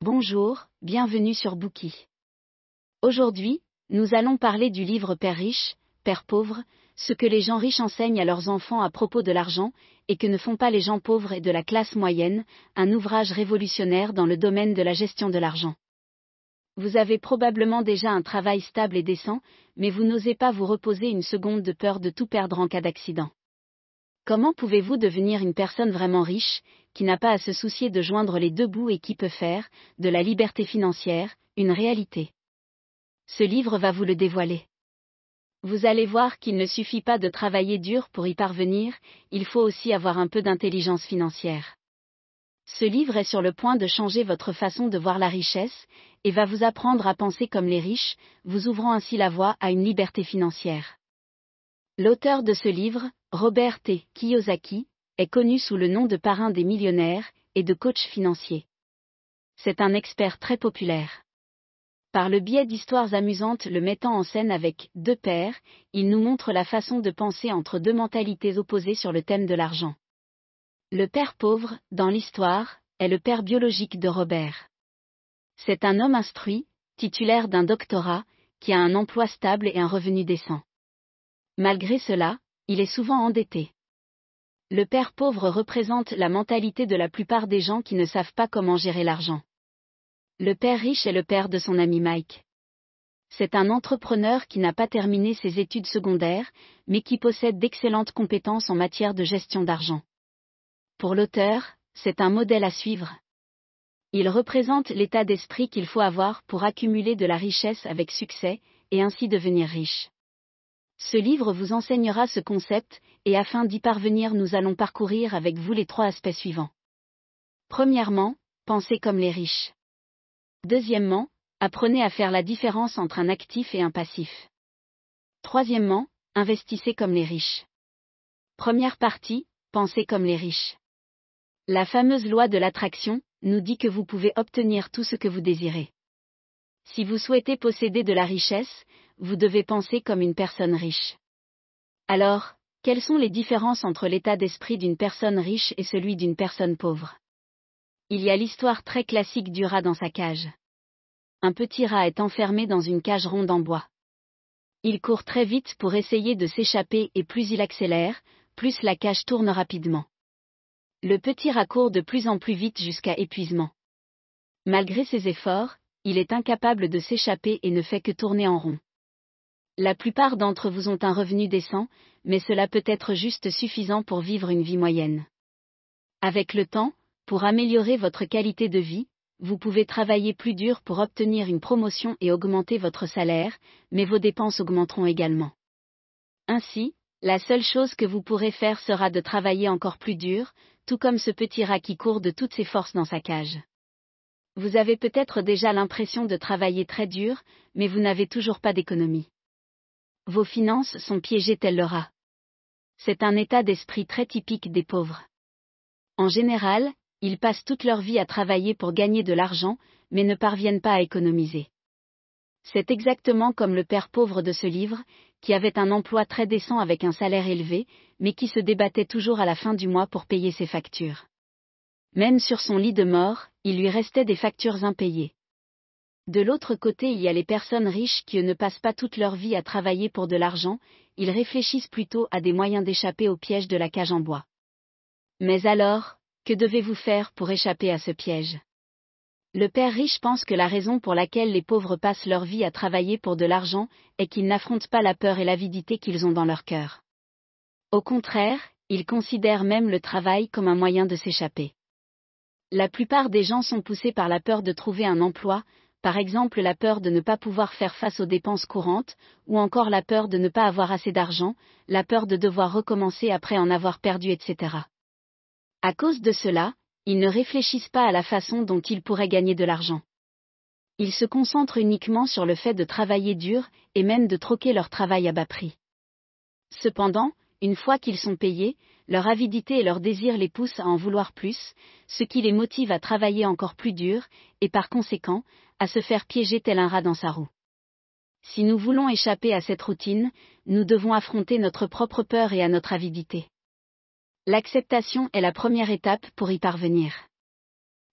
Bonjour, bienvenue sur Bookie. Aujourd'hui, nous allons parler du livre Père riche, Père pauvre, ce que les gens riches enseignent à leurs enfants à propos de l'argent, et que ne font pas les gens pauvres et de la classe moyenne, un ouvrage révolutionnaire dans le domaine de la gestion de l'argent. Vous avez probablement déjà un travail stable et décent, mais vous n'osez pas vous reposer une seconde de peur de tout perdre en cas d'accident. Comment pouvez-vous devenir une personne vraiment riche, qui n'a pas à se soucier de joindre les deux bouts et qui peut faire, de la liberté financière, une réalité Ce livre va vous le dévoiler. Vous allez voir qu'il ne suffit pas de travailler dur pour y parvenir, il faut aussi avoir un peu d'intelligence financière. Ce livre est sur le point de changer votre façon de voir la richesse, et va vous apprendre à penser comme les riches, vous ouvrant ainsi la voie à une liberté financière. L'auteur de ce livre, Robert T. Kiyosaki, est connu sous le nom de parrain des millionnaires et de coach financier. C'est un expert très populaire. Par le biais d'histoires amusantes le mettant en scène avec deux pères, il nous montre la façon de penser entre deux mentalités opposées sur le thème de l'argent. Le père pauvre, dans l'histoire, est le père biologique de Robert. C'est un homme instruit, titulaire d'un doctorat, qui a un emploi stable et un revenu décent. Malgré cela, il est souvent endetté. Le père pauvre représente la mentalité de la plupart des gens qui ne savent pas comment gérer l'argent. Le père riche est le père de son ami Mike. C'est un entrepreneur qui n'a pas terminé ses études secondaires, mais qui possède d'excellentes compétences en matière de gestion d'argent. Pour l'auteur, c'est un modèle à suivre. Il représente l'état d'esprit qu'il faut avoir pour accumuler de la richesse avec succès, et ainsi devenir riche. Ce livre vous enseignera ce concept, et afin d'y parvenir nous allons parcourir avec vous les trois aspects suivants. Premièrement, pensez comme les riches. Deuxièmement, apprenez à faire la différence entre un actif et un passif. Troisièmement, investissez comme les riches. Première partie, pensez comme les riches. La fameuse loi de l'attraction nous dit que vous pouvez obtenir tout ce que vous désirez. Si vous souhaitez posséder de la richesse, vous devez penser comme une personne riche. Alors, quelles sont les différences entre l'état d'esprit d'une personne riche et celui d'une personne pauvre Il y a l'histoire très classique du rat dans sa cage. Un petit rat est enfermé dans une cage ronde en bois. Il court très vite pour essayer de s'échapper et plus il accélère, plus la cage tourne rapidement. Le petit rat court de plus en plus vite jusqu'à épuisement. Malgré ses efforts, il est incapable de s'échapper et ne fait que tourner en rond. La plupart d'entre vous ont un revenu décent, mais cela peut être juste suffisant pour vivre une vie moyenne. Avec le temps, pour améliorer votre qualité de vie, vous pouvez travailler plus dur pour obtenir une promotion et augmenter votre salaire, mais vos dépenses augmenteront également. Ainsi, la seule chose que vous pourrez faire sera de travailler encore plus dur, tout comme ce petit rat qui court de toutes ses forces dans sa cage. Vous avez peut-être déjà l'impression de travailler très dur, mais vous n'avez toujours pas d'économie vos finances sont piégées tel le rat. C'est un état d'esprit très typique des pauvres. En général, ils passent toute leur vie à travailler pour gagner de l'argent, mais ne parviennent pas à économiser. C'est exactement comme le père pauvre de ce livre, qui avait un emploi très décent avec un salaire élevé, mais qui se débattait toujours à la fin du mois pour payer ses factures. Même sur son lit de mort, il lui restait des factures impayées. De l'autre côté il y a les personnes riches qui ne passent pas toute leur vie à travailler pour de l'argent, ils réfléchissent plutôt à des moyens d'échapper au piège de la cage en bois. Mais alors, que devez-vous faire pour échapper à ce piège Le père riche pense que la raison pour laquelle les pauvres passent leur vie à travailler pour de l'argent est qu'ils n'affrontent pas la peur et l'avidité qu'ils ont dans leur cœur. Au contraire, ils considèrent même le travail comme un moyen de s'échapper. La plupart des gens sont poussés par la peur de trouver un emploi, par exemple la peur de ne pas pouvoir faire face aux dépenses courantes, ou encore la peur de ne pas avoir assez d'argent, la peur de devoir recommencer après en avoir perdu, etc. À cause de cela, ils ne réfléchissent pas à la façon dont ils pourraient gagner de l'argent. Ils se concentrent uniquement sur le fait de travailler dur, et même de troquer leur travail à bas prix. Cependant, une fois qu'ils sont payés, leur avidité et leur désir les poussent à en vouloir plus, ce qui les motive à travailler encore plus dur, et par conséquent, à se faire piéger tel un rat dans sa roue. Si nous voulons échapper à cette routine, nous devons affronter notre propre peur et à notre avidité. L'acceptation est la première étape pour y parvenir.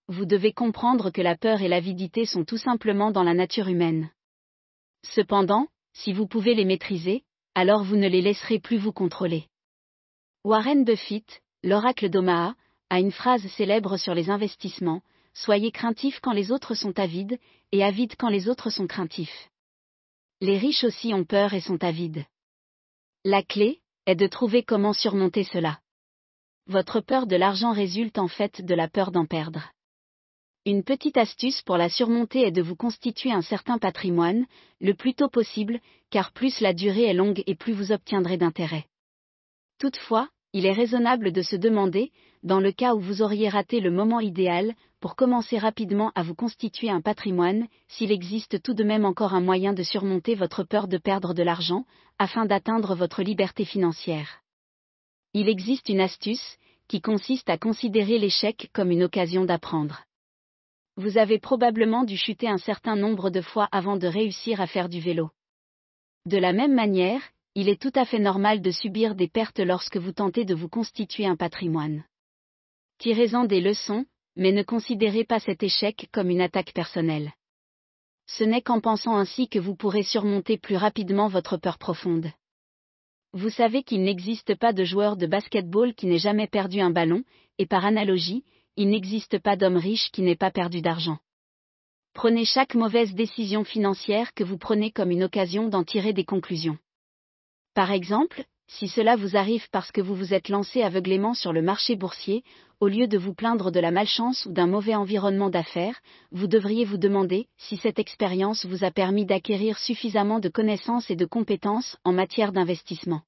Vous devez comprendre que la peur et l'avidité sont tout simplement dans la nature humaine. Cependant, si vous pouvez les maîtriser, alors vous ne les laisserez plus vous contrôler. Warren Buffett, l'oracle d'Omaha, a une phrase célèbre sur les investissements, Soyez craintif quand les autres sont avides, et avides quand les autres sont craintifs. Les riches aussi ont peur et sont avides. La clé est de trouver comment surmonter cela. Votre peur de l'argent résulte en fait de la peur d'en perdre. Une petite astuce pour la surmonter est de vous constituer un certain patrimoine, le plus tôt possible, car plus la durée est longue et plus vous obtiendrez d'intérêt. Toutefois, il est raisonnable de se demander, dans le cas où vous auriez raté le moment idéal, pour commencer rapidement à vous constituer un patrimoine, s'il existe tout de même encore un moyen de surmonter votre peur de perdre de l'argent, afin d'atteindre votre liberté financière. Il existe une astuce, qui consiste à considérer l'échec comme une occasion d'apprendre. Vous avez probablement dû chuter un certain nombre de fois avant de réussir à faire du vélo. De la même manière, il est tout à fait normal de subir des pertes lorsque vous tentez de vous constituer un patrimoine. Tirez-en des leçons, mais ne considérez pas cet échec comme une attaque personnelle. Ce n'est qu'en pensant ainsi que vous pourrez surmonter plus rapidement votre peur profonde. Vous savez qu'il n'existe pas de joueur de basketball qui n'ait jamais perdu un ballon, et par analogie, il n'existe pas d'homme riche qui n'ait pas perdu d'argent. Prenez chaque mauvaise décision financière que vous prenez comme une occasion d'en tirer des conclusions. Par exemple, si cela vous arrive parce que vous vous êtes lancé aveuglément sur le marché boursier, au lieu de vous plaindre de la malchance ou d'un mauvais environnement d'affaires, vous devriez vous demander si cette expérience vous a permis d'acquérir suffisamment de connaissances et de compétences en matière d'investissement.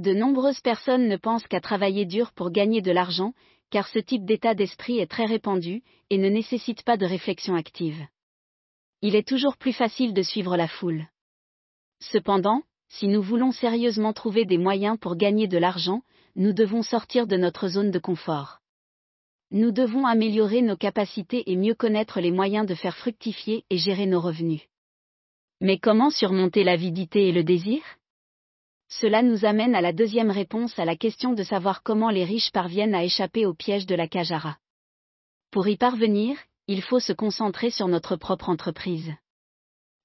De nombreuses personnes ne pensent qu'à travailler dur pour gagner de l'argent, car ce type d'état d'esprit est très répandu et ne nécessite pas de réflexion active. Il est toujours plus facile de suivre la foule. Cependant, si nous voulons sérieusement trouver des moyens pour gagner de l'argent, nous devons sortir de notre zone de confort. Nous devons améliorer nos capacités et mieux connaître les moyens de faire fructifier et gérer nos revenus. Mais comment surmonter l'avidité et le désir Cela nous amène à la deuxième réponse à la question de savoir comment les riches parviennent à échapper au piège de la cajara. Pour y parvenir, il faut se concentrer sur notre propre entreprise.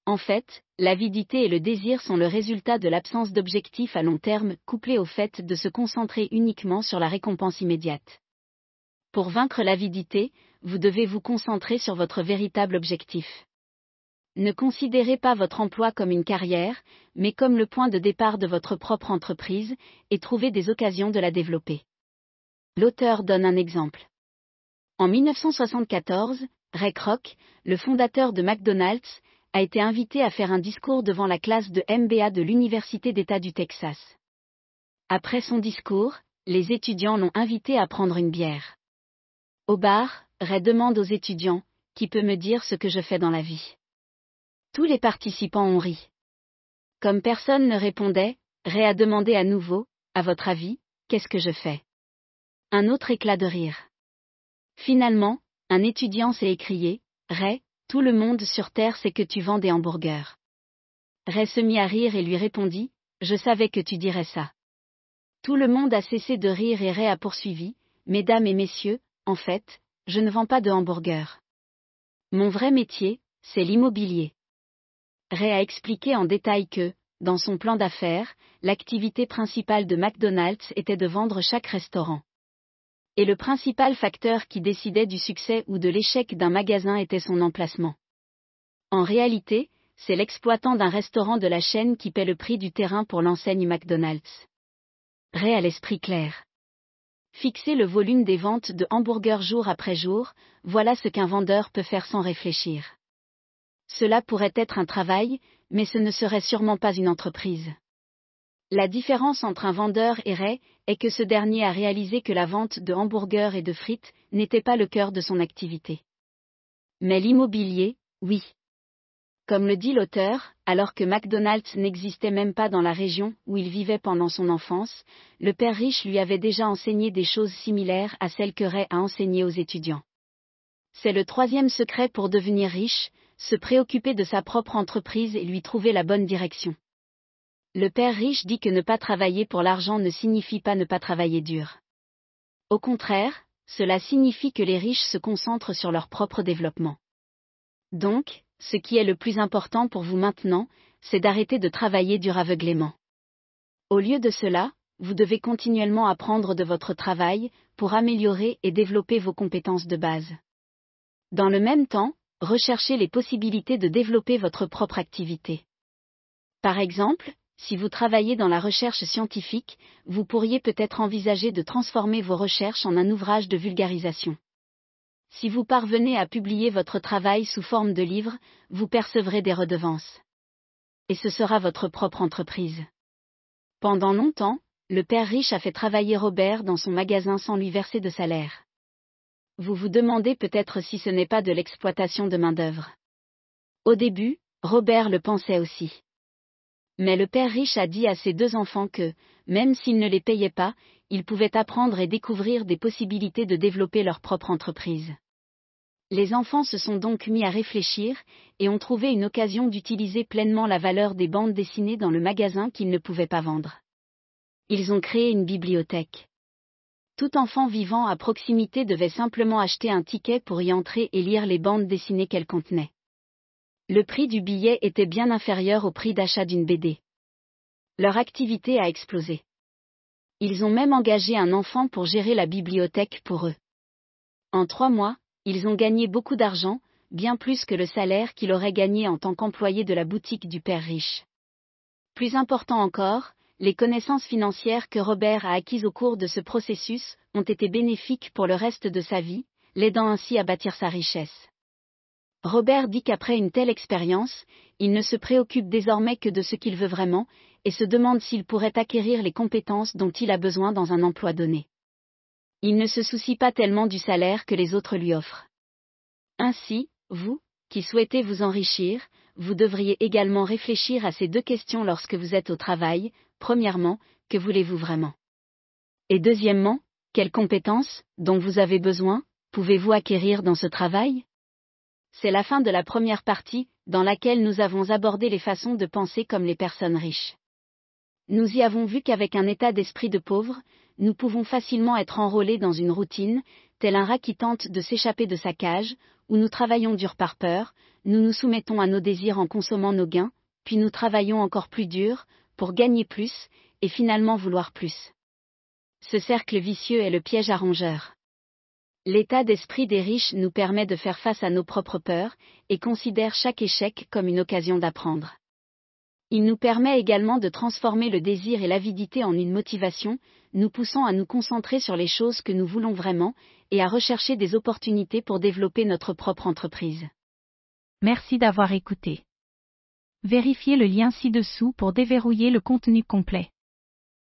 En fait, l'avidité et le désir sont le résultat de l'absence d'objectifs à long terme, couplé au fait de se concentrer uniquement sur la récompense immédiate. Pour vaincre l'avidité, vous devez vous concentrer sur votre véritable objectif. Ne considérez pas votre emploi comme une carrière, mais comme le point de départ de votre propre entreprise, et trouvez des occasions de la développer. L'auteur donne un exemple. En 1974, Ray Kroc, le fondateur de McDonald's, a été invité à faire un discours devant la classe de MBA de l'Université d'État du Texas. Après son discours, les étudiants l'ont invité à prendre une bière. Au bar, Ray demande aux étudiants, Qui peut me dire ce que je fais dans la vie Tous les participants ont ri. Comme personne ne répondait, Ray a demandé à nouveau, À votre avis, qu'est-ce que je fais Un autre éclat de rire. Finalement, un étudiant s'est écrié, Ray, tout le monde sur Terre sait que tu vends des hamburgers. Ray se mit à rire et lui répondit, Je savais que tu dirais ça. Tout le monde a cessé de rire et Ray a poursuivi, Mesdames et messieurs, en fait, je ne vends pas de hamburgers. Mon vrai métier, c'est l'immobilier. Ray a expliqué en détail que, dans son plan d'affaires, l'activité principale de McDonald's était de vendre chaque restaurant et le principal facteur qui décidait du succès ou de l'échec d'un magasin était son emplacement. En réalité, c'est l'exploitant d'un restaurant de la chaîne qui paie le prix du terrain pour l'enseigne McDonald's. Réal à l'esprit clair. Fixer le volume des ventes de hamburgers jour après jour, voilà ce qu'un vendeur peut faire sans réfléchir. Cela pourrait être un travail, mais ce ne serait sûrement pas une entreprise. La différence entre un vendeur et Ray est que ce dernier a réalisé que la vente de hamburgers et de frites n'était pas le cœur de son activité. Mais l'immobilier, oui. Comme le dit l'auteur, alors que McDonald's n'existait même pas dans la région où il vivait pendant son enfance, le père riche lui avait déjà enseigné des choses similaires à celles que Ray a enseignées aux étudiants. C'est le troisième secret pour devenir riche, se préoccuper de sa propre entreprise et lui trouver la bonne direction. Le père riche dit que ne pas travailler pour l'argent ne signifie pas ne pas travailler dur. Au contraire, cela signifie que les riches se concentrent sur leur propre développement. Donc, ce qui est le plus important pour vous maintenant, c'est d'arrêter de travailler dur aveuglément. Au lieu de cela, vous devez continuellement apprendre de votre travail pour améliorer et développer vos compétences de base. Dans le même temps, recherchez les possibilités de développer votre propre activité. Par exemple, si vous travaillez dans la recherche scientifique, vous pourriez peut-être envisager de transformer vos recherches en un ouvrage de vulgarisation. Si vous parvenez à publier votre travail sous forme de livre, vous percevrez des redevances. Et ce sera votre propre entreprise. Pendant longtemps, le père riche a fait travailler Robert dans son magasin sans lui verser de salaire. Vous vous demandez peut-être si ce n'est pas de l'exploitation de main-d'œuvre. Au début, Robert le pensait aussi. Mais le père riche a dit à ses deux enfants que, même s'ils ne les payaient pas, ils pouvaient apprendre et découvrir des possibilités de développer leur propre entreprise. Les enfants se sont donc mis à réfléchir, et ont trouvé une occasion d'utiliser pleinement la valeur des bandes dessinées dans le magasin qu'ils ne pouvaient pas vendre. Ils ont créé une bibliothèque. Tout enfant vivant à proximité devait simplement acheter un ticket pour y entrer et lire les bandes dessinées qu'elle contenait. Le prix du billet était bien inférieur au prix d'achat d'une BD. Leur activité a explosé. Ils ont même engagé un enfant pour gérer la bibliothèque pour eux. En trois mois, ils ont gagné beaucoup d'argent, bien plus que le salaire qu'il aurait gagné en tant qu'employé de la boutique du père riche. Plus important encore, les connaissances financières que Robert a acquises au cours de ce processus ont été bénéfiques pour le reste de sa vie, l'aidant ainsi à bâtir sa richesse. Robert dit qu'après une telle expérience, il ne se préoccupe désormais que de ce qu'il veut vraiment, et se demande s'il pourrait acquérir les compétences dont il a besoin dans un emploi donné. Il ne se soucie pas tellement du salaire que les autres lui offrent. Ainsi, vous, qui souhaitez vous enrichir, vous devriez également réfléchir à ces deux questions lorsque vous êtes au travail, premièrement, que voulez-vous vraiment Et deuxièmement, quelles compétences, dont vous avez besoin, pouvez-vous acquérir dans ce travail c'est la fin de la première partie, dans laquelle nous avons abordé les façons de penser comme les personnes riches. Nous y avons vu qu'avec un état d'esprit de pauvre, nous pouvons facilement être enrôlés dans une routine, tel un rat qui tente de s'échapper de sa cage, où nous travaillons dur par peur, nous nous soumettons à nos désirs en consommant nos gains, puis nous travaillons encore plus dur, pour gagner plus, et finalement vouloir plus. Ce cercle vicieux est le piège arrangeur. L'état d'esprit des riches nous permet de faire face à nos propres peurs, et considère chaque échec comme une occasion d'apprendre. Il nous permet également de transformer le désir et l'avidité en une motivation, nous poussant à nous concentrer sur les choses que nous voulons vraiment, et à rechercher des opportunités pour développer notre propre entreprise. Merci d'avoir écouté. Vérifiez le lien ci-dessous pour déverrouiller le contenu complet.